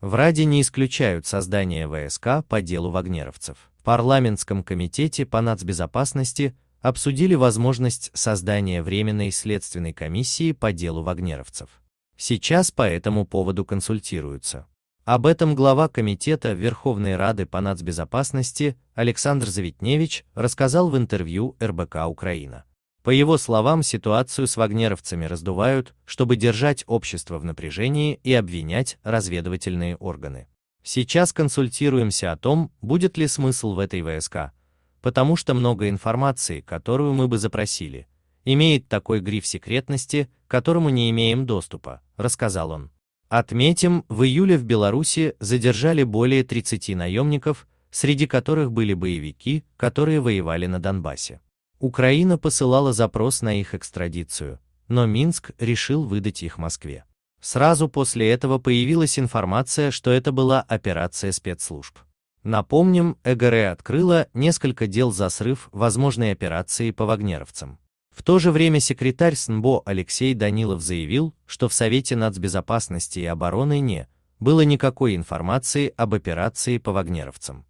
В Раде не исключают создание ВСК по делу вагнеровцев. В парламентском комитете по нацбезопасности обсудили возможность создания Временной следственной комиссии по делу вагнеровцев. Сейчас по этому поводу консультируются. Об этом глава Комитета Верховной Рады по нацбезопасности Александр Завитневич рассказал в интервью РБК «Украина». По его словам, ситуацию с вагнеровцами раздувают, чтобы держать общество в напряжении и обвинять разведывательные органы. Сейчас консультируемся о том, будет ли смысл в этой ВСК, потому что много информации, которую мы бы запросили, имеет такой гриф секретности, к которому не имеем доступа, рассказал он. Отметим, в июле в Беларуси задержали более 30 наемников, среди которых были боевики, которые воевали на Донбассе. Украина посылала запрос на их экстрадицию, но Минск решил выдать их Москве. Сразу после этого появилась информация, что это была операция спецслужб. Напомним, ЭГР открыла несколько дел за срыв возможной операции по вагнеровцам. В то же время секретарь СНБО Алексей Данилов заявил, что в Совете нацбезопасности и обороны не было никакой информации об операции по вагнеровцам.